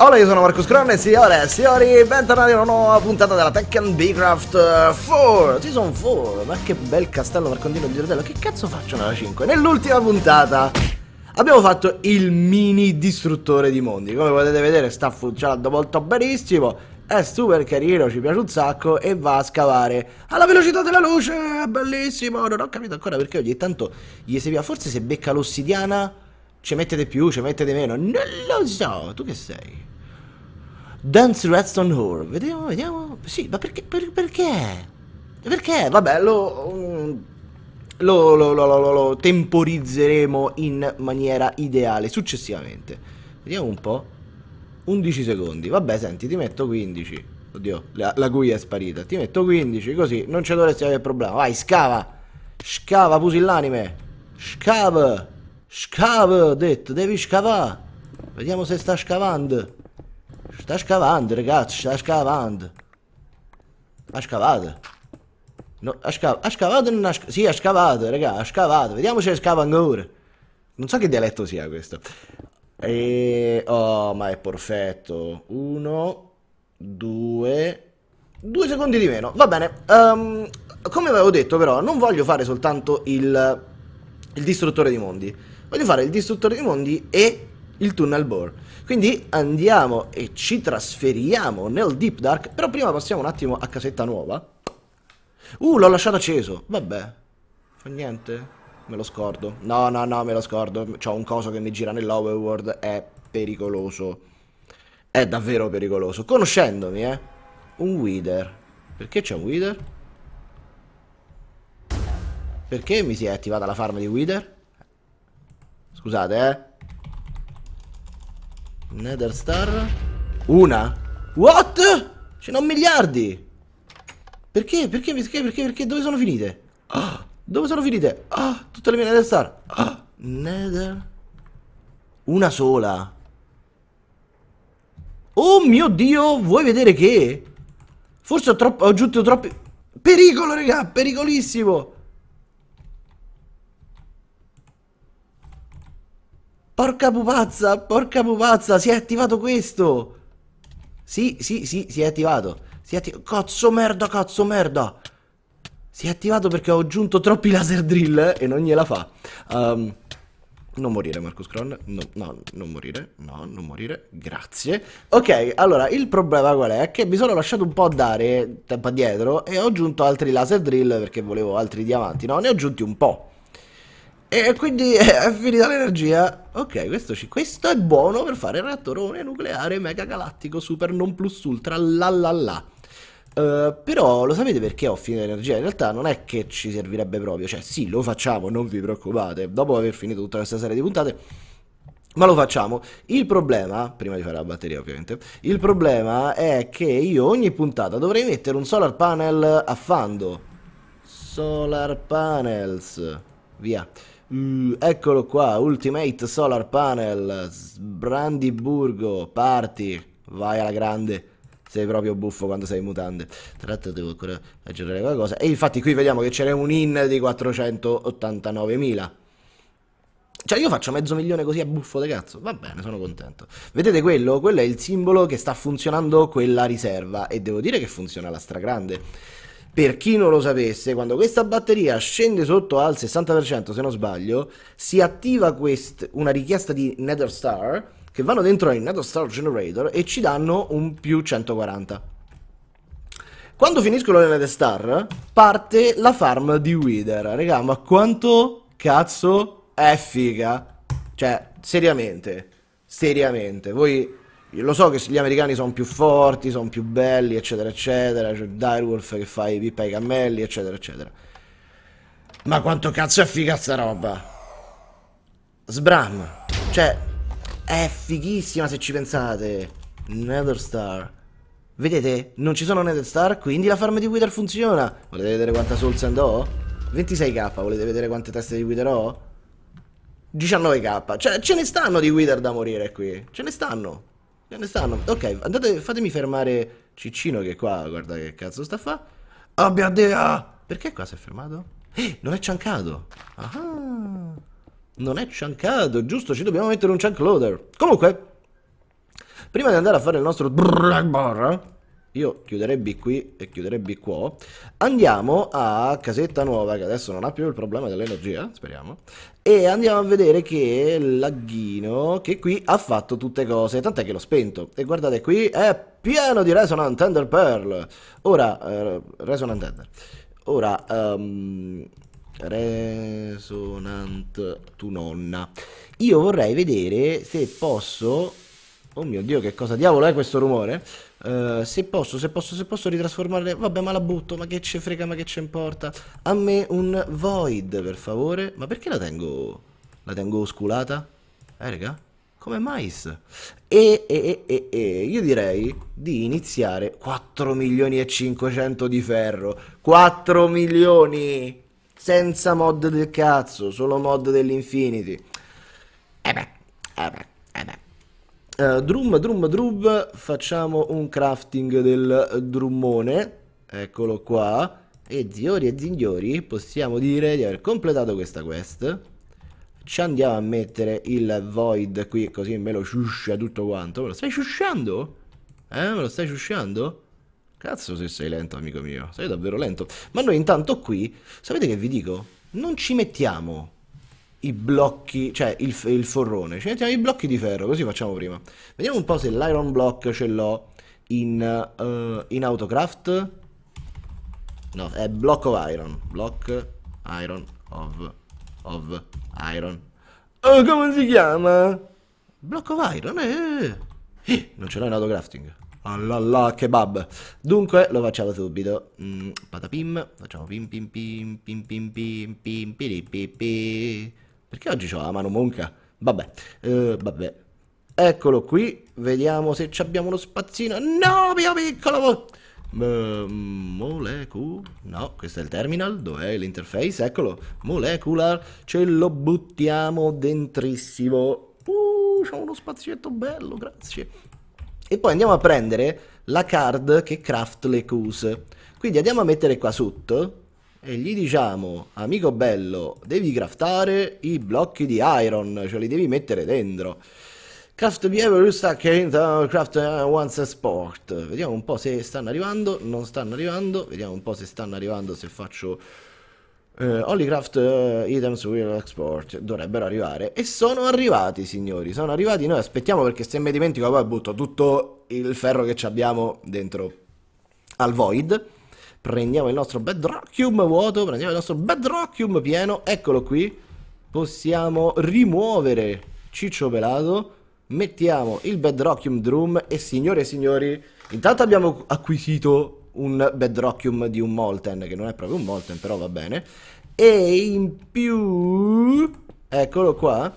Hola, io sono Marco Scron e signore e signori, bentornati a una nuova puntata della Tekken Beecraft 4 eh, Season 4, ma che bel castello marcondino di Giordello, che cazzo faccio nella 5? Nell'ultima puntata abbiamo fatto il mini distruttore di mondi Come potete vedere sta funzionando molto benissimo, è super carino, ci piace un sacco e va a scavare alla velocità della luce, bellissimo Non ho capito ancora perché ogni tanto gli si serviva, forse se becca l'ossidiana ci mettete più, ci mettete meno. Non lo so. Tu che sei? Dance Redstone Hall. Vediamo, vediamo. Sì, ma perché? Per, perché? Perché? Vabbè, mm, lo lo, lo, lo, lo temporizzeremo in maniera ideale successivamente. Vediamo un po'. 11 secondi. Vabbè, senti, ti metto 15. Oddio, la, la guia è sparita. Ti metto 15, così non ci dovresti avere problema. Vai, scava. Scava, pusillanime. Scava. Scava, ho detto, devi scavare. Vediamo se sta scavando. Sta scavando, ragazzi, sta scavando. Ha scavato. No, ha, scav ha scavato o non ha scavato? Sì, ha scavato, raga, ha scavato. Vediamo se scava ancora. Non so che dialetto sia questo. E... Oh, ma è perfetto. Uno, due... Due secondi di meno. Va bene. Um, come avevo detto però, non voglio fare soltanto il, il distruttore di mondi voglio fare il distruttore di mondi e il tunnel bore. Quindi andiamo e ci trasferiamo nel Deep Dark, però prima passiamo un attimo a casetta nuova. Uh, l'ho lasciato acceso, vabbè, fa niente, me lo scordo. No, no, no, me lo scordo, c'ho un coso che mi gira nell'overworld, è pericoloso. È davvero pericoloso, conoscendomi, eh. Un Wither. Perché c'è un Wither? Perché mi si è attivata la farma di Wither? Scusate, eh. Nether star. Una? What? Ce n'ho miliardi! Perché? Perché? Perché? Perché? Perché? Dove sono finite? Ah, dove sono finite? Ah, tutte le mie Nether Star. Ah, nether. Una sola. Oh mio Dio, vuoi vedere che? Forse ho, troppo, ho aggiunto troppi... Pericolo, raga, pericolissimo. Porca pupazza, porca pupazza, si è attivato questo. Sì, sì, sì, si è attivato. Si è attivato. Cazzo merda, cazzo merda. Si è attivato perché ho aggiunto troppi laser drill eh, e non gliela fa. Um, non morire, Marcus Cron. No, no, non morire. No, non morire. Grazie. Ok, allora, il problema qual è? Che mi sono lasciato un po' dare tempo addietro e ho aggiunto altri laser drill perché volevo altri diamanti. No, ne ho aggiunti un po'. E quindi è finita l'energia. Ok, questo, ci, questo, è buono per fare il reattorone nucleare mega galattico super non plus ultra la la la. Uh, però lo sapete perché ho finito l'energia? In realtà non è che ci servirebbe proprio, cioè sì, lo facciamo, non vi preoccupate, dopo aver finito tutta questa serie di puntate, ma lo facciamo. Il problema, prima di fare la batteria ovviamente, il problema è che io ogni puntata dovrei mettere un solar panel a fando. Solar panels, via. Mm, eccolo qua, Ultimate Solar Panel, Brandiburgo, parti, vai alla grande. Sei proprio buffo quando sei mutante. Tra l'altro devo ancora aggiornare qualcosa. E infatti qui vediamo che c'era un in di 489.000. Cioè io faccio mezzo milione così a buffo de cazzo. Va bene, sono contento. Vedete quello? Quello è il simbolo che sta funzionando quella riserva. E devo dire che funziona la stragrande per chi non lo sapesse, quando questa batteria scende sotto al 60%, se non sbaglio, si attiva quest- una richiesta di Nether Star che vanno dentro il Nether Star Generator e ci danno un più 140. Quando finiscono le Nether Star, parte la farm di Wither. Raga, ma quanto cazzo è figa? Cioè, seriamente, seriamente, voi io lo so che gli americani sono più forti, sono più belli, eccetera, eccetera. C'è Direwolf che fa i pippa ai cammelli, eccetera, eccetera. Ma quanto cazzo è figa sta roba? Sbram. Cioè, è fighissima se ci pensate. Netherstar. Vedete? Non ci sono Netherstar, quindi la farm di Wither funziona. Volete vedere quanta Souls andò? 26k, volete vedere quante teste di Wither ho? 19k. Cioè, ce ne stanno di Wither da morire qui. Ce ne stanno. Ne stanno. Ok, andate, fatemi fermare Ciccino che qua, guarda che cazzo sta a fa. Abbia dea! Perché qua si è fermato? Eh, non è ciancato. Ah, non è ciancato, giusto, ci dobbiamo mettere un chunk loader. Comunque, prima di andare a fare il nostro io chiuderei qui e chiuderei qua. Andiamo a casetta nuova, che adesso non ha più il problema dell'energia, speriamo. E andiamo a vedere che il laghino, che qui ha fatto tutte cose, tant'è che l'ho spento. E guardate qui, è pieno di Resonant Ender Pearl. Ora, eh, Resonant Ender. Ora, um, Resonant tu nonna. Io vorrei vedere se posso Oh mio Dio, che cosa diavolo è questo rumore? Uh, se posso, se posso, se posso ritrasformarle... Vabbè, ma la butto, ma che ce frega, ma che ce importa? A me un void, per favore. Ma perché la tengo... La tengo osculata? Eh, raga? Come mais? E, e, e, e, io direi di iniziare 4 milioni e 500 di ferro. 4 milioni! Senza mod del cazzo, solo mod dell'infinity. E eh beh, eh beh. Uh, drum, drum, drum, facciamo un crafting del drummone, eccolo qua, e ziori e zinghori possiamo dire di aver completato questa quest. Ci andiamo a mettere il void qui così me lo shuscia tutto quanto. Me lo stai shusciando? Eh, me lo stai shusciando? Cazzo se sei lento amico mio, sei davvero lento. Ma noi intanto qui, sapete che vi dico? Non ci mettiamo i blocchi, cioè il, il forrone, ci mettiamo i blocchi di ferro, così facciamo prima. Vediamo un po' se l'iron block ce l'ho in, uh, in autocraft. No, è block of iron, block iron of, of iron. Oh, come si chiama? Block of iron, eh. eh, eh non ce l'ho in autocrafting. Allala, ah, kebab. Dunque, lo facciamo subito. Mm, patapim, facciamo pim pim pim pim pim pim pim pim pim pim perché oggi ho la mano monca? Vabbè, eh, vabbè. Eccolo qui, vediamo se abbiamo uno spazzino. No, mio piccolo! Uh, molecu... No, questo è il terminal, dov'è l'interface? Eccolo, molecular, ce lo buttiamo dentrissimo. Uh, c'è uno spazietto bello, grazie. E poi andiamo a prendere la card che craft le cuse. Quindi andiamo a mettere qua sotto e gli diciamo, amico bello, devi craftare i blocchi di iron, cioè li devi mettere dentro. Craft Behavior Stack Craft uh, Once Sport. Vediamo un po' se stanno arrivando, non stanno arrivando, vediamo un po' se stanno arrivando, se faccio... Uh, eh, Holycraft uh, Items Will Export dovrebbero arrivare e sono arrivati signori, sono arrivati, noi aspettiamo perché se mi dimentico poi butto tutto il ferro che abbiamo dentro al void Prendiamo il nostro bedrockium vuoto, prendiamo il nostro bedrockium pieno, eccolo qui. Possiamo rimuovere Ciccio Pelato, mettiamo il bedrockium drum e signore e signori, intanto abbiamo acquisito un bedrockium di un molten, che non è proprio un molten, però va bene. E in più, eccolo qua,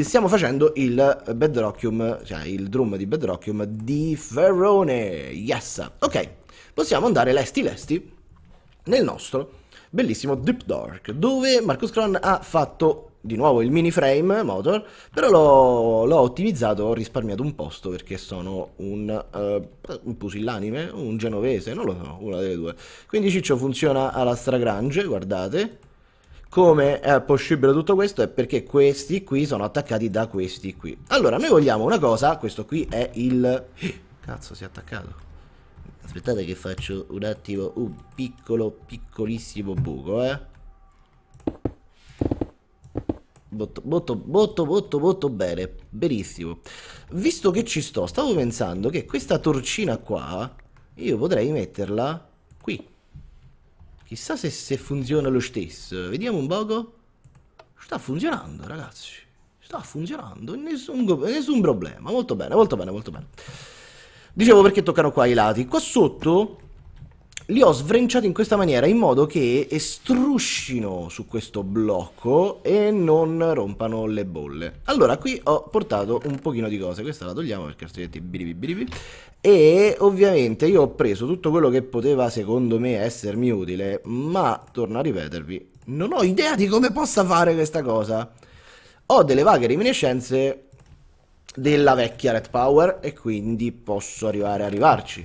stiamo facendo il bedrockium, cioè il drum di bedrockium di Ferrone. Yes! Ok, possiamo andare lesti lesti nel nostro bellissimo Deep Dark, dove Marcus Cron ha fatto di nuovo il mini frame motor, però l'ho, ottimizzato, ho risparmiato un posto perché sono un, uh, un pusillanime, un genovese, non lo so, una delle due. Quindi Ciccio funziona alla stragrange, guardate. Come è possibile tutto questo? È perché questi qui sono attaccati da questi qui. Allora, noi vogliamo una cosa, questo qui è il... Eh, cazzo, si è attaccato. Aspettate che faccio un attimo un piccolo, piccolissimo buco, eh. Molto, molto, molto, molto, molto bene. Benissimo. Visto che ci sto, stavo pensando che questa torcina qua, io potrei metterla qui. Chissà se, se funziona lo stesso. Vediamo un poco. Sta funzionando, ragazzi. Sta funzionando. Nessun, nessun problema. Molto bene, molto bene, molto bene. Dicevo perché toccano qua i lati. Qua sotto li ho svrenciati in questa maniera in modo che estruscino su questo blocco e non rompano le bolle. Allora qui ho portato un pochino di cose, questa la togliamo perché altrimenti biribi biribi e ovviamente io ho preso tutto quello che poteva secondo me essermi utile, ma torno a ripetervi, non ho idea di come possa fare questa cosa. Ho delle vaghe reminiscenze della vecchia Red Power e quindi posso arrivare a arrivarci.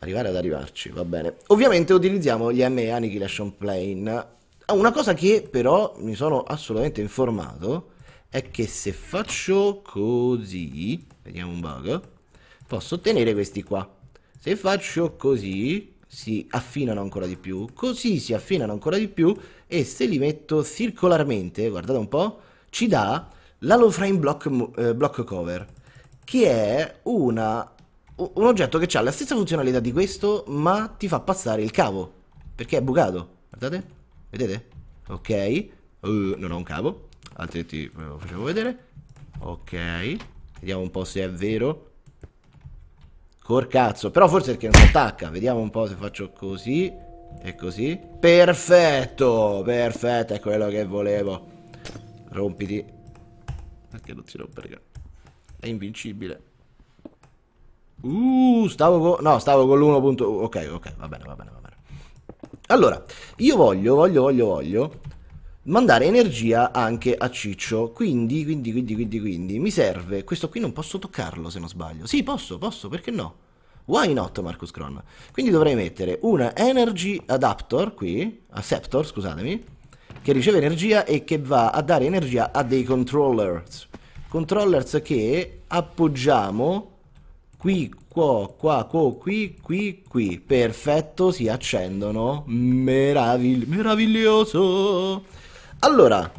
Arrivare ad arrivarci, va bene. Ovviamente utilizziamo gli ME Annihilation Plane. Ah, una cosa che però mi sono assolutamente informato è che se faccio così, vediamo un bug, posso ottenere questi qua. Se faccio così, si affinano ancora di più, così si affinano ancora di più e se li metto circolarmente, guardate un po', ci dà l'Halo Frame block, eh, block, Cover, che è una, un oggetto che ha la stessa funzionalità di questo, ma ti fa passare il cavo, perché è bucato. Guardate, vedete? Ok, uh, non ho un cavo, altrimenti ve lo facevo vedere. Ok, vediamo un po' se è vero. Corcazzo, però forse perché non si attacca. Vediamo un po' se faccio così e così. Perfetto, perfetto, è quello che volevo. Rompiti perché lo tiro perché è invincibile. Uh, stavo con... No, stavo con l'1.1. Uh, ok, ok, va bene, va bene, va bene. Allora, io voglio, voglio, voglio, voglio mandare energia anche a Ciccio. Quindi, quindi, quindi, quindi, quindi, mi serve. Questo qui non posso toccarlo se non sbaglio. Sì, posso, posso, perché no? Why not, Marcus Cron? Quindi dovrei mettere una energy adapter qui, a acceptor, scusatemi, che riceve energia e che va a dare energia a dei controllers. Controllers che appoggiamo qui, qua, qua, qua, qui, qui, qui. Perfetto, si accendono. Meravigli meraviglioso. Allora,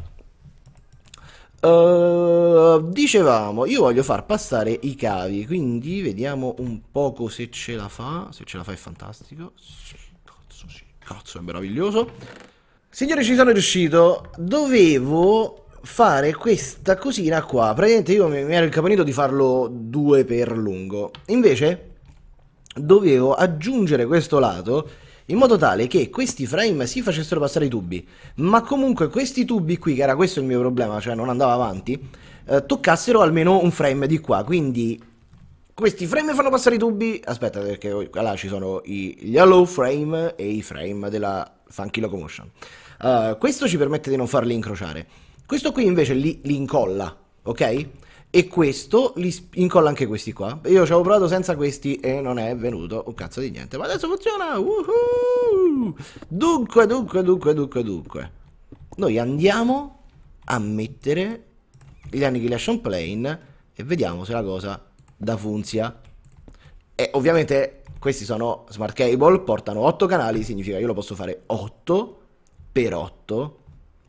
uh, dicevamo, io voglio far passare i cavi, quindi vediamo un poco se ce la fa. Se ce la fa è fantastico. Sì, cazzo, sì, cazzo, è meraviglioso. Signori ci sono riuscito Dovevo fare questa cosina qua Praticamente io mi, mi ero incaponito di farlo due per lungo Invece dovevo aggiungere questo lato in modo tale che questi frame si facessero passare i tubi, ma comunque questi tubi qui, che era questo il mio problema, cioè non andava avanti, eh, toccassero almeno un frame di qua, quindi questi frame fanno passare i tubi, aspetta perché là ci sono i, gli hollow frame e i frame della Funky Locomotion. Uh, questo ci permette di non farli incrociare. Questo qui invece li, li incolla, ok? E questo li incolla anche questi qua. Io ci avevo provato senza questi e non è venuto un cazzo di niente. Ma adesso funziona! Woohoo! Dunque, dunque, dunque, dunque, dunque. Noi andiamo a mettere gli Annihilation Plane e vediamo se la cosa da funzia. E ovviamente questi sono smart cable, portano 8 canali, significa che io lo posso fare 8 per 8.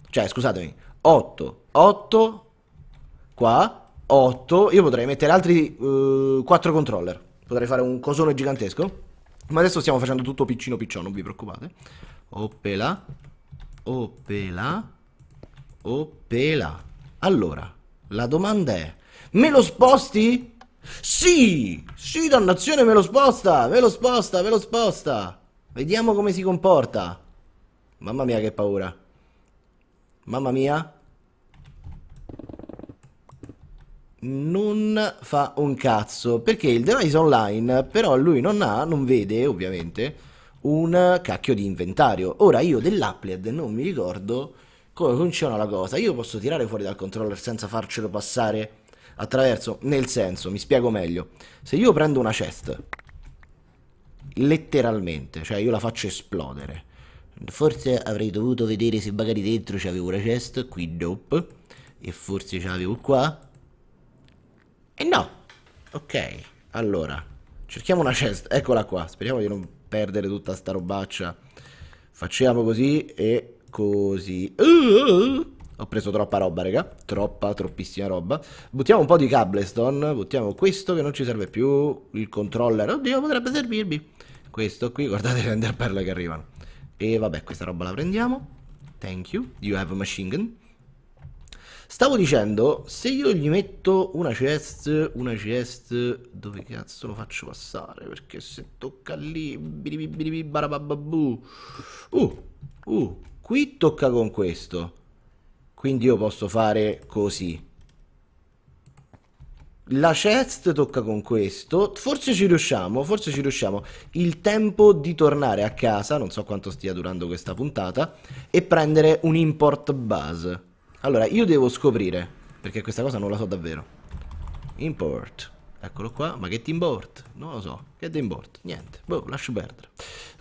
Cioè, scusatemi, 8, 8 qua, 8. Io potrei mettere altri uh, eh, 4 controller. Potrei fare un cosone gigantesco. Ma adesso stiamo facendo tutto piccino piccino, non vi preoccupate. opela, opela, opela, Allora, la domanda è, me lo sposti? Sì! Sì, dannazione, me lo sposta! Me lo sposta, me lo sposta! Vediamo come si comporta. Mamma mia, che paura. Mamma mia. Non fa un cazzo. Perché il device online, però lui non ha, non vede, ovviamente, un cacchio di inventario. Ora, io dell'Appled non mi ricordo come funziona la cosa. Io posso tirare fuori dal controller senza farcelo passare attraverso, nel senso, mi spiego meglio, se io prendo una chest, letteralmente, cioè io la faccio esplodere, forse avrei dovuto vedere se magari dentro c'avevo una chest, qui nope, e forse ce l'avevo qua, e no, ok, allora, cerchiamo una chest, eccola qua, speriamo di non perdere tutta sta robaccia, facciamo così e così, uh, uh, uh. Ho preso troppa roba, raga. Troppa, troppissima roba. Buttiamo un po' di cobblestone. Buttiamo questo che non ci serve più. Il controller. Oddio, potrebbe servirmi. Questo qui, guardate le enderperle che arrivano. E vabbè, questa roba la prendiamo. Thank you. You have a machine gun. Stavo dicendo, se io gli metto una chest, una chest, dove cazzo lo faccio passare? Perché se tocca lì, biribibarabababù. Uh, uh, qui tocca con questo quindi io posso fare così la chest tocca con questo forse ci riusciamo forse ci riusciamo il tempo di tornare a casa non so quanto stia durando questa puntata e prendere un import base allora io devo scoprire perché questa cosa non la so davvero import eccolo qua ma che ti import non lo so che ti import niente boh lascio perdere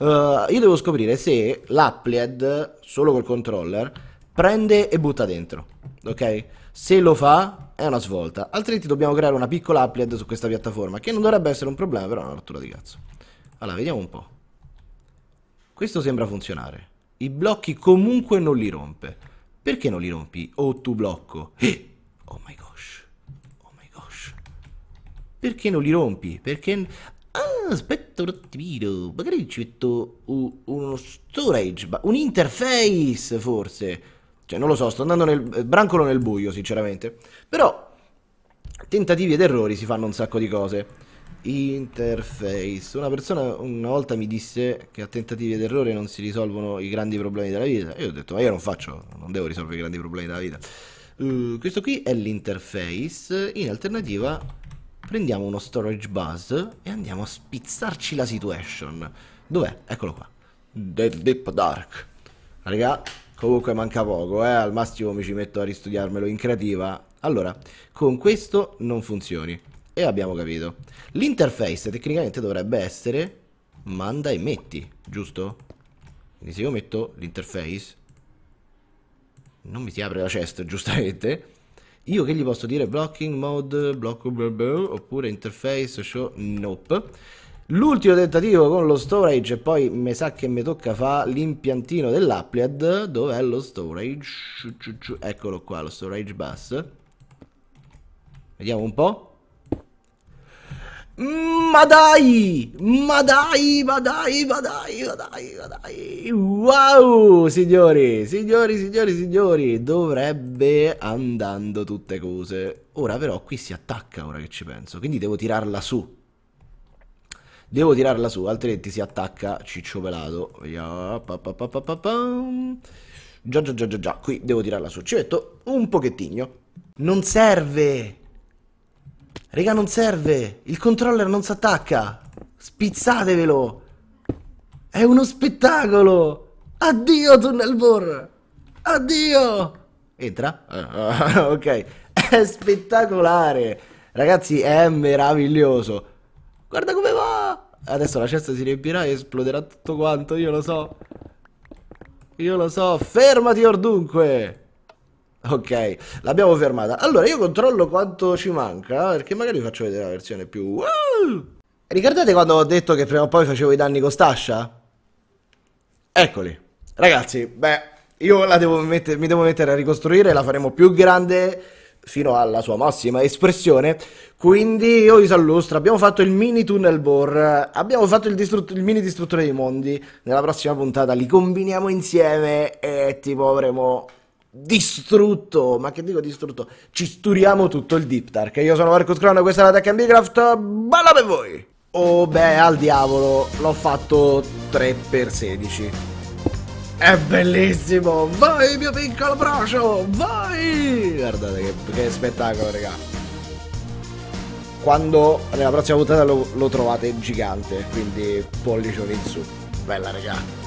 uh, io devo scoprire se l'applied, solo col controller prende e butta dentro. Ok? Se lo fa è una svolta, altrimenti dobbiamo creare una piccola applet su questa piattaforma, che non dovrebbe essere un problema, però è una rottura di cazzo. Allora, vediamo un po'. Questo sembra funzionare. I blocchi comunque non li rompe. Perché non li rompi? O oh, tu blocco. Eh! Oh my gosh. Oh my gosh. Perché non li rompi? Perché... Ah, aspetta un attimino. Magari ci metto uno storage, un interface forse. Cioè, non lo so, sto andando nel brancolo nel buio, sinceramente. Però, tentativi ed errori si fanno un sacco di cose. Interface. Una persona una volta mi disse che a tentativi ed errori non si risolvono i grandi problemi della vita. Io ho detto, ma io non faccio, non devo risolvere i grandi problemi della vita. Uh, questo qui è l'interface. In alternativa, prendiamo uno storage bus e andiamo a spizzarci la situation. Dov'è? Eccolo qua. Dead Deep Dark. Raga, comunque manca poco, eh? al massimo mi ci metto a ristudiarmelo in creativa. Allora, con questo non funzioni. E abbiamo capito. L'interface tecnicamente dovrebbe essere manda e metti, giusto? Quindi se io metto l'interface, non mi si apre la chest, giustamente. Io che gli posso dire blocking mode, blocco, oppure interface, show, nope. L'ultimo tentativo con lo storage e poi mi sa che mi tocca fare l'impiantino dell'Appliad. Dov'è lo storage? Eccolo qua, lo storage bus. Vediamo un po'. Mm, ma dai! Ma dai, ma dai, ma dai, ma dai, ma dai! Wow, signori, signori, signori, signori, dovrebbe andando tutte cose. Ora però qui si attacca, ora che ci penso, quindi devo tirarla su. Devo tirarla su, altrimenti si attacca Ciccio Pelato. Già, già, già, già, già. Qui devo tirarla su. Ci metto un pochettino. Non serve! Raga, non serve! Il controller non si attacca! Spizzatevelo! È uno spettacolo! Addio, Tunnel Bor! Addio! Entra? ok. È spettacolare! Ragazzi, è meraviglioso. Adesso la cesta si riempirà e esploderà tutto quanto, io lo so. Io lo so. Fermati ordunque! Ok, l'abbiamo fermata. Allora, io controllo quanto ci manca, perché magari vi faccio vedere la versione più... Wow! Ricordate quando ho detto che prima o poi facevo i danni con stascia? Eccoli. Ragazzi, beh, io la devo mettere, mi devo mettere a ricostruire, la faremo più grande fino alla sua massima espressione. Quindi io vi saluto, abbiamo fatto il mini tunnel bore, abbiamo fatto il, distrut- il mini distruttore dei mondi, nella prossima puntata li combiniamo insieme e tipo avremo distrutto, ma che dico distrutto, ci sturiamo tutto il Deep Dark. Io sono Marcus Crown e questa è la Tech Minecraft, balla per voi! Oh beh, al diavolo, l'ho fatto 3x16. È bellissimo! Vai mio piccolo brocio! Vai! Guardate che, che spettacolo, raga! Quando nella prossima puntata lo, lo trovate gigante, quindi pollicione in su. Bella, raga!